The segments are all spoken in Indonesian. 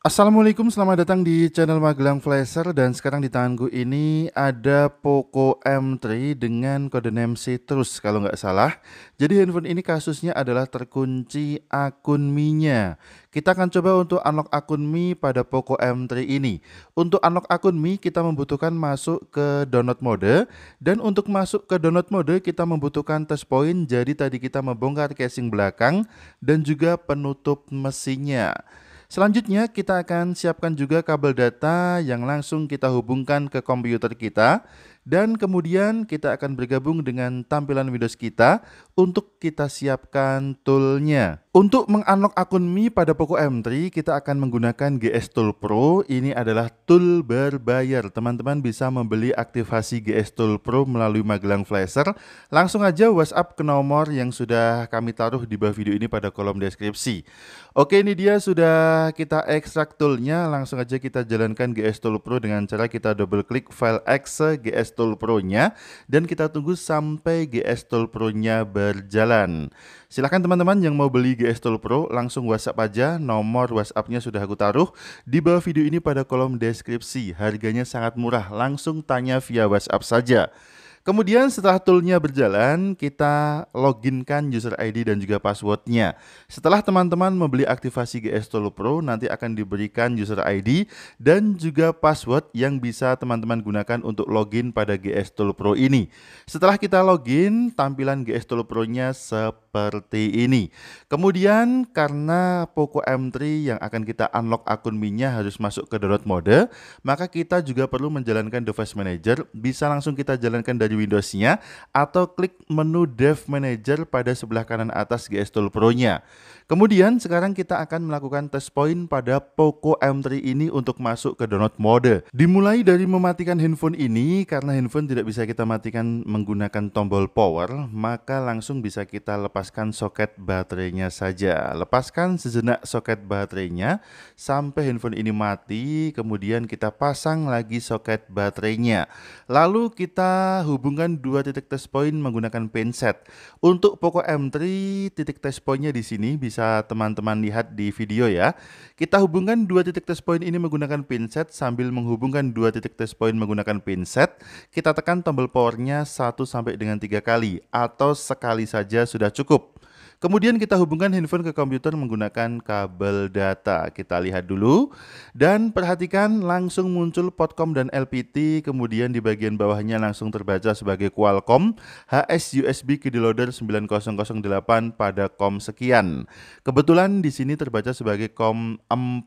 Assalamualaikum, selamat datang di channel Magelang Flasher dan sekarang di tanganku ini ada Poco M3 dengan kode name Citrus kalau nggak salah. Jadi handphone ini kasusnya adalah terkunci akun Mi-nya. Kita akan coba untuk unlock akun Mi pada Poco M3 ini. Untuk unlock akun Mi kita membutuhkan masuk ke download mode dan untuk masuk ke download mode kita membutuhkan test point. Jadi tadi kita membongkar casing belakang dan juga penutup mesinnya. Selanjutnya kita akan siapkan juga kabel data yang langsung kita hubungkan ke komputer kita dan kemudian kita akan bergabung dengan tampilan Windows kita untuk kita siapkan toolnya. Untuk mengunlock akun Mi pada Poco M3, kita akan menggunakan GS Tool Pro. Ini adalah tool berbayar. Teman-teman bisa membeli aktivasi GS Tool Pro melalui Magelang Flasher. Langsung aja WhatsApp ke nomor yang sudah kami taruh di bawah video ini pada kolom deskripsi. Oke, ini dia sudah kita ekstrak toolnya. Langsung aja kita jalankan GS Tool Pro dengan cara kita double klik file exe GS Tool Pro-nya dan kita tunggu sampai GS Tool Pro-nya ber berjalan. Silahkan teman-teman yang mau beli GS Tool Pro langsung WhatsApp aja, nomor WhatsAppnya sudah aku taruh di bawah video ini pada kolom deskripsi. Harganya sangat murah, langsung tanya via WhatsApp saja. Kemudian setelah toolnya berjalan, kita loginkan user ID dan juga passwordnya. Setelah teman-teman membeli aktivasi GS Tool Pro, nanti akan diberikan user ID dan juga password yang bisa teman-teman gunakan untuk login pada GS Tool Pro ini. Setelah kita login, tampilan GS Tool Pro-nya seperti seperti ini. Kemudian karena Poco M3 yang akan kita unlock akun mi harus masuk ke download mode, maka kita juga perlu menjalankan device manager. Bisa langsung kita jalankan dari Windows-nya atau klik menu dev manager pada sebelah kanan atas GS Tool Pro-nya. Kemudian sekarang kita akan melakukan tes point pada Poco M3 ini untuk masuk ke download mode. Dimulai dari mematikan handphone ini karena handphone tidak bisa kita matikan menggunakan tombol power, maka langsung bisa kita lepaskan soket baterainya saja. Lepaskan sejenak soket baterainya sampai handphone ini mati, kemudian kita pasang lagi soket baterainya. Lalu kita hubungkan dua titik test point menggunakan pinset. Untuk Poco M3 titik test pointnya di sini bisa bisa teman-teman lihat di video ya. Kita hubungkan dua titik test point ini menggunakan pinset sambil menghubungkan dua titik test point menggunakan pinset. Kita tekan tombol powernya satu sampai dengan tiga kali atau sekali saja sudah cukup. Kemudian kita hubungkan handphone ke komputer menggunakan kabel data. Kita lihat dulu dan perhatikan langsung muncul Podcom dan LPT, kemudian di bagian bawahnya langsung terbaca sebagai Qualcomm HS USB Key Loader 9008 pada COM sekian. Kebetulan di sini terbaca sebagai COM 4.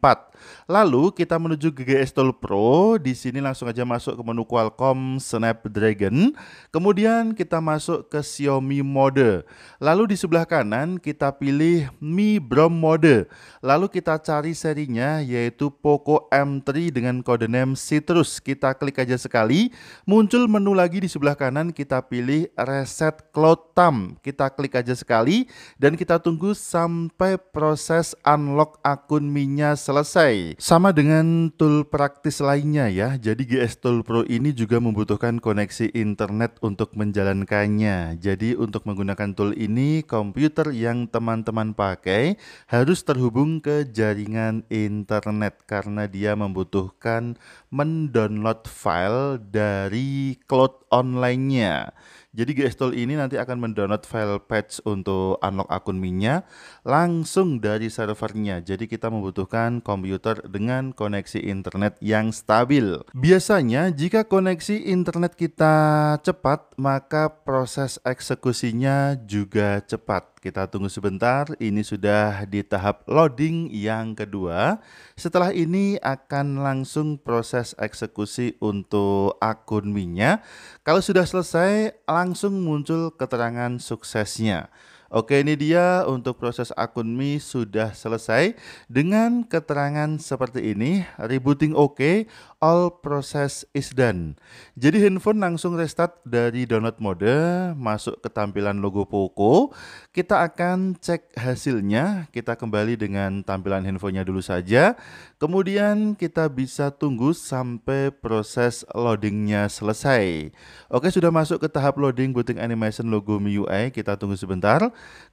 Lalu kita menuju GGS Tool Pro, di sini langsung aja masuk ke menu Qualcomm Snapdragon. Kemudian kita masuk ke Xiaomi mode. Lalu di sebelah kanan kemudian kita pilih Mi Brom mode. Lalu kita cari serinya yaitu Poco M3 dengan kode name Citrus. Kita klik aja sekali, muncul menu lagi di sebelah kanan kita pilih Reset Cloud Thumb. Kita klik aja sekali dan kita tunggu sampai proses unlock akun Mi-nya selesai. Sama dengan tool praktis lainnya ya. Jadi GS Tool Pro ini juga membutuhkan koneksi internet untuk menjalankannya. Jadi untuk menggunakan tool ini komputer yang teman-teman pakai harus terhubung ke jaringan internet karena dia membutuhkan mendownload file dari cloud online-nya. Jadi Gestol ini nanti akan mendownload file patch untuk unlock akun minya langsung dari servernya. Jadi kita membutuhkan komputer dengan koneksi internet yang stabil. Biasanya jika koneksi internet kita cepat, maka proses eksekusinya juga cepat. Kita tunggu sebentar, ini sudah di tahap loading yang kedua. Setelah ini akan langsung proses eksekusi untuk akun MINYA. Kalau sudah selesai, langsung muncul keterangan suksesnya. Oke, ini dia untuk proses akun Mi sudah selesai dengan keterangan seperti ini. Rebooting oke, all process is done. Jadi handphone langsung restart dari download mode, masuk ke tampilan logo Poco. Kita akan cek hasilnya, kita kembali dengan tampilan handphonenya dulu saja. Kemudian kita bisa tunggu sampai proses loadingnya selesai. Oke, sudah masuk ke tahap loading booting animation logo MIUI, kita tunggu sebentar.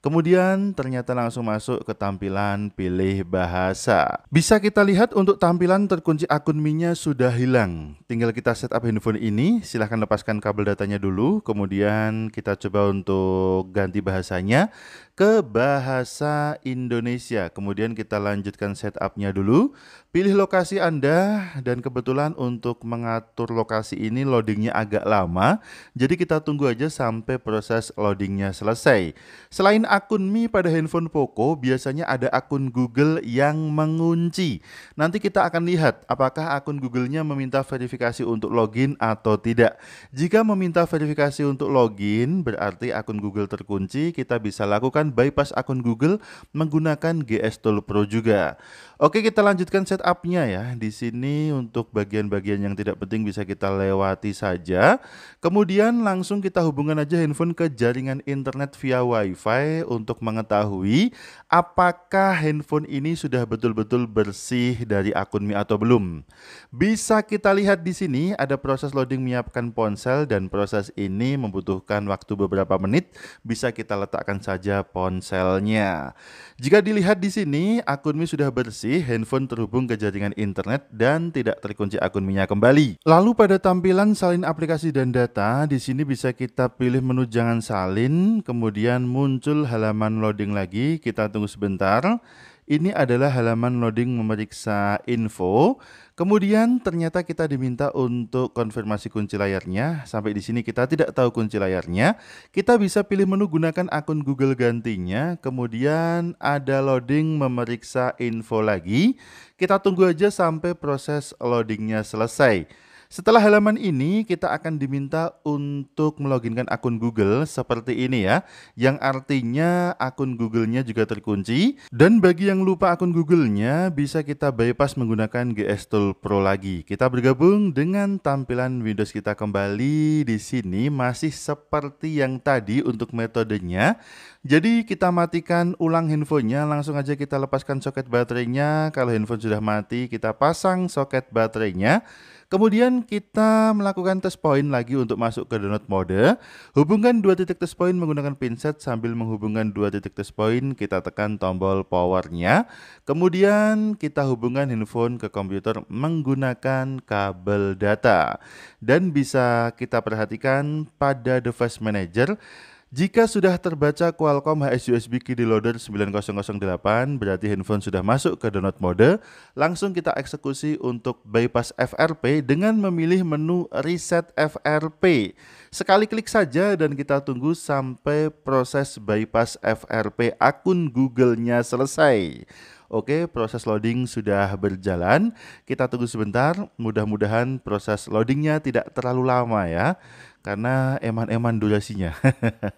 Kemudian ternyata langsung masuk ke tampilan pilih bahasa. Bisa kita lihat untuk tampilan terkunci akun Mi-nya sudah sudah hilang. Tinggal kita setup handphone ini, silahkan lepaskan kabel datanya dulu, kemudian kita coba untuk ganti bahasanya ke bahasa Indonesia. Kemudian kita lanjutkan setupnya dulu. Pilih lokasi Anda dan kebetulan untuk mengatur lokasi ini loadingnya agak lama. Jadi kita tunggu aja sampai proses loadingnya selesai. Selain akun Mi pada handphone Poco, biasanya ada akun Google yang mengunci. Nanti kita akan lihat apakah akun Google-nya meminta verifikasi untuk login atau tidak. Jika meminta verifikasi untuk login, berarti akun Google terkunci, kita bisa lakukan bypass akun Google menggunakan GS Tool Pro juga. Oke, kita lanjutkan setupnya ya. Di sini untuk bagian-bagian yang tidak penting bisa kita lewati saja. Kemudian langsung kita hubungkan aja handphone ke jaringan internet via WiFi untuk mengetahui apakah handphone ini sudah betul-betul bersih dari akun Mi atau belum. Bisa kita lihat di sini ada proses loading menyiapkan ponsel dan proses ini membutuhkan waktu beberapa menit. Bisa kita letakkan saja ponsel ponselnya. Jika dilihat di sini, akun Mi sudah bersih, handphone terhubung ke jaringan internet dan tidak terkunci akun Mi-nya kembali. Lalu pada tampilan salin aplikasi dan data, di sini bisa kita pilih menu jangan salin, kemudian muncul halaman loading lagi, kita tunggu sebentar. Ini adalah halaman loading memeriksa info. Kemudian ternyata kita diminta untuk konfirmasi kunci layarnya. Sampai di sini kita tidak tahu kunci layarnya. Kita bisa pilih menu gunakan akun Google gantinya. Kemudian ada loading memeriksa info lagi. Kita tunggu aja sampai proses loadingnya selesai. Setelah halaman ini, kita akan diminta untuk meloginkan akun Google seperti ini ya, yang artinya akun Google-nya juga terkunci. Dan bagi yang lupa akun Google-nya, bisa kita bypass menggunakan GS Tool Pro lagi. Kita bergabung dengan tampilan Windows kita kembali. Di sini masih seperti yang tadi untuk metodenya. Jadi kita matikan ulang handphonenya, langsung aja kita lepaskan soket baterainya. Kalau handphone sudah mati, kita pasang soket baterainya. Kemudian kita melakukan test point lagi untuk masuk ke download mode. Hubungkan dua titik test point menggunakan pinset sambil menghubungkan dua titik test point. Kita tekan tombol powernya. Kemudian kita hubungkan handphone ke komputer menggunakan kabel data. Dan bisa kita perhatikan pada device manager jika sudah terbaca Qualcomm HSUSB Loader 9008, berarti handphone sudah masuk ke download mode. Langsung kita eksekusi untuk bypass FRP dengan memilih menu reset FRP. Sekali klik saja dan kita tunggu sampai proses bypass FRP akun Google-nya selesai. Oke, proses loading sudah berjalan. Kita tunggu sebentar. Mudah-mudahan proses loadingnya tidak terlalu lama ya karena eman-eman durasinya.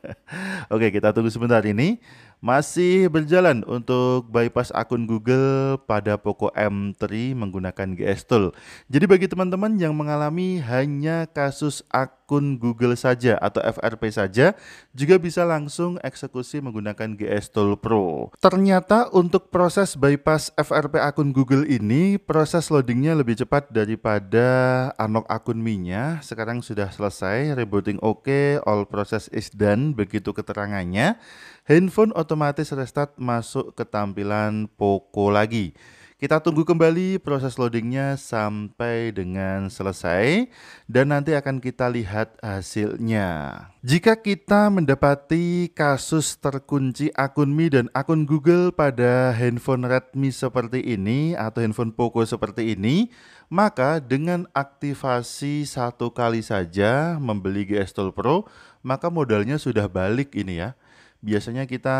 Oke, kita tunggu sebentar ini. Masih berjalan untuk bypass akun Google pada Poco M3 menggunakan GS Tool. Jadi bagi teman-teman yang mengalami hanya kasus akun akun Google saja atau FRP saja, juga bisa langsung eksekusi menggunakan GS Tool Pro. Ternyata untuk proses bypass FRP akun Google ini, proses loadingnya lebih cepat daripada unlock akun mi Sekarang sudah selesai, rebooting oke, okay, all process is done, begitu keterangannya. Handphone otomatis restart masuk ke tampilan Poco lagi. Kita tunggu kembali proses loadingnya sampai dengan selesai dan nanti akan kita lihat hasilnya. Jika kita mendapati kasus terkunci akun Mi dan akun Google pada handphone Redmi seperti ini atau handphone Poco seperti ini, maka dengan aktivasi satu kali saja membeli GS Tool Pro, maka modalnya sudah balik ini ya biasanya kita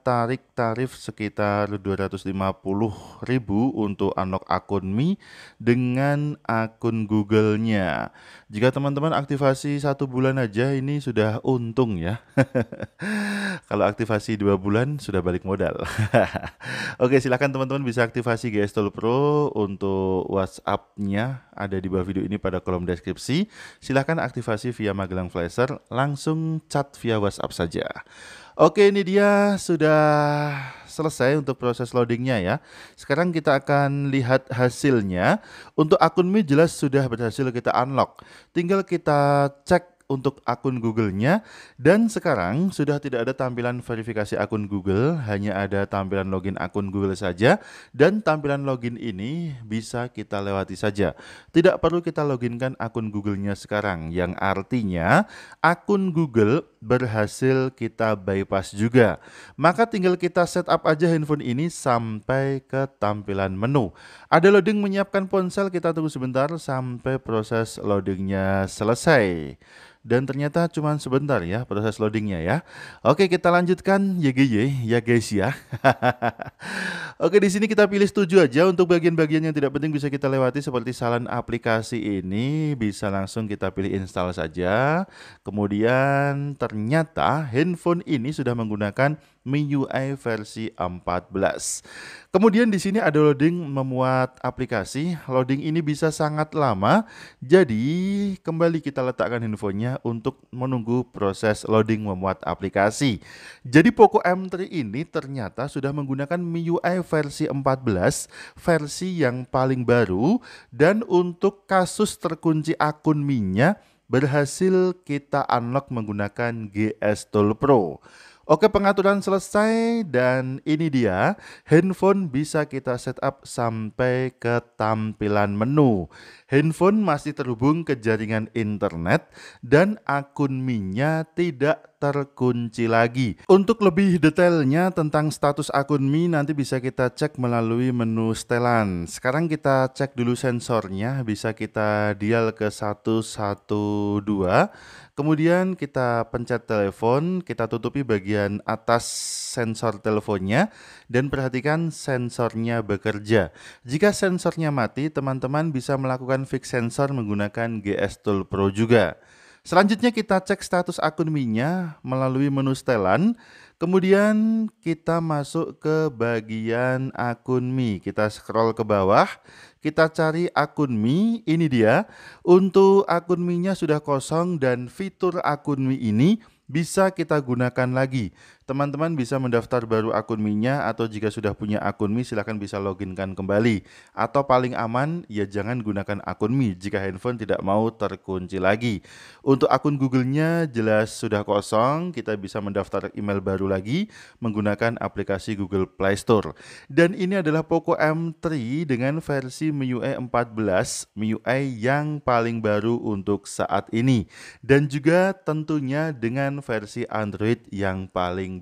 tarik tarif sekitar ribu untuk unlock akun Mi dengan akun Google-nya. Jika teman-teman aktivasi satu bulan aja ini sudah untung ya. Kalau aktivasi dua bulan sudah balik modal. Oke silahkan teman-teman bisa aktivasi GS Tool Pro untuk WhatsApp-nya ada di bawah video ini pada kolom deskripsi. Silahkan aktivasi via Magelang Flasher langsung chat via WhatsApp saja. Oke, ini dia sudah selesai untuk proses loadingnya ya. Sekarang kita akan lihat hasilnya. Untuk akun Mi jelas sudah berhasil kita unlock. Tinggal kita cek untuk akun Google-nya dan sekarang sudah tidak ada tampilan verifikasi akun Google, hanya ada tampilan login akun Google saja dan tampilan login ini bisa kita lewati saja. Tidak perlu kita loginkan akun Google-nya sekarang yang artinya akun Google berhasil kita bypass juga. Maka tinggal kita setup aja handphone ini sampai ke tampilan menu. Ada loading menyiapkan ponsel, kita tunggu sebentar sampai proses loadingnya selesai. Dan ternyata cuma sebentar ya proses loadingnya ya. Oke kita lanjutkan ya ya, ya, ya guys ya. Oke di sini kita pilih setuju aja untuk bagian-bagian yang tidak penting bisa kita lewati seperti salan aplikasi ini bisa langsung kita pilih install saja. Kemudian ter ternyata handphone ini sudah menggunakan MIUI versi 14. Kemudian di sini ada loading memuat aplikasi. Loading ini bisa sangat lama. Jadi kembali kita letakkan handphonenya untuk menunggu proses loading memuat aplikasi. Jadi Poco M3 ini ternyata sudah menggunakan MIUI versi 14, versi yang paling baru dan untuk kasus terkunci akun minyak, berhasil kita unlock menggunakan GS Tool Pro. Oke pengaturan selesai dan ini dia handphone bisa kita setup sampai ke tampilan menu. Handphone masih terhubung ke jaringan internet dan akun Mi-nya tidak terkunci lagi. Untuk lebih detailnya tentang status akun Mi nanti bisa kita cek melalui menu setelan. Sekarang kita cek dulu sensornya, bisa kita dial ke 112 Kemudian kita pencet telepon, kita tutupi bagian atas sensor teleponnya dan perhatikan sensornya bekerja. Jika sensornya mati, teman-teman bisa melakukan fix sensor menggunakan GS Tool Pro juga. Selanjutnya kita cek status akun Mi-nya melalui menu setelan Kemudian kita masuk ke bagian akun Mi. Kita scroll ke bawah, kita cari akun Mi. Ini dia. Untuk akun Mi-nya sudah kosong dan fitur akun Mi ini bisa kita gunakan lagi Teman-teman bisa mendaftar baru akun Mi-nya atau jika sudah punya akun Mi silahkan bisa loginkan kembali. Atau paling aman, ya jangan gunakan akun Mi jika handphone tidak mau terkunci lagi. Untuk akun Google-nya jelas sudah kosong, kita bisa mendaftar email baru lagi menggunakan aplikasi Google Play Store. Dan ini adalah Poco M3 dengan versi MIUI 14, MIUI yang paling baru untuk saat ini. Dan juga tentunya dengan versi Android yang paling